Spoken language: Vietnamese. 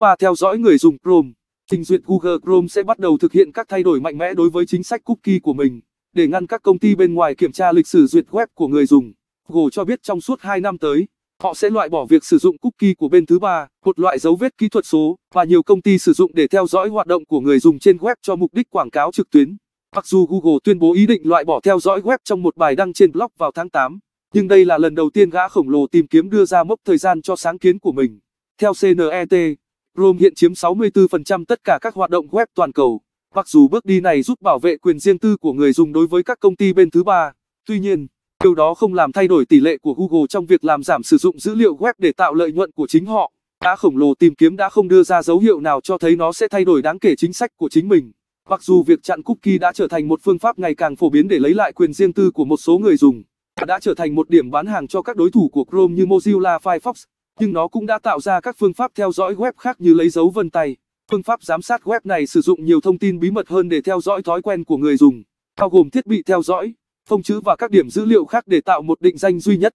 và theo dõi người dùng Chrome. Trình duyệt Google Chrome sẽ bắt đầu thực hiện các thay đổi mạnh mẽ đối với chính sách cookie của mình để ngăn các công ty bên ngoài kiểm tra lịch sử duyệt web của người dùng. Google cho biết trong suốt 2 năm tới, họ sẽ loại bỏ việc sử dụng cookie của bên thứ ba, một loại dấu vết kỹ thuật số và nhiều công ty sử dụng để theo dõi hoạt động của người dùng trên web cho mục đích quảng cáo trực tuyến. Mặc dù Google tuyên bố ý định loại bỏ theo dõi web trong một bài đăng trên blog vào tháng 8, nhưng đây là lần đầu tiên gã khổng lồ tìm kiếm đưa ra mốc thời gian cho sáng kiến của mình. Theo CNET, Chrome hiện chiếm 64% tất cả các hoạt động web toàn cầu. Mặc dù bước đi này giúp bảo vệ quyền riêng tư của người dùng đối với các công ty bên thứ ba, tuy nhiên, điều đó không làm thay đổi tỷ lệ của Google trong việc làm giảm sử dụng dữ liệu web để tạo lợi nhuận của chính họ. Đã khổng lồ tìm kiếm đã không đưa ra dấu hiệu nào cho thấy nó sẽ thay đổi đáng kể chính sách của chính mình. Mặc dù việc chặn cookie đã trở thành một phương pháp ngày càng phổ biến để lấy lại quyền riêng tư của một số người dùng, đã trở thành một điểm bán hàng cho các đối thủ của Chrome như Mozilla Firefox, nhưng nó cũng đã tạo ra các phương pháp theo dõi web khác như lấy dấu vân tay. Phương pháp giám sát web này sử dụng nhiều thông tin bí mật hơn để theo dõi thói quen của người dùng, bao gồm thiết bị theo dõi, phông chữ và các điểm dữ liệu khác để tạo một định danh duy nhất.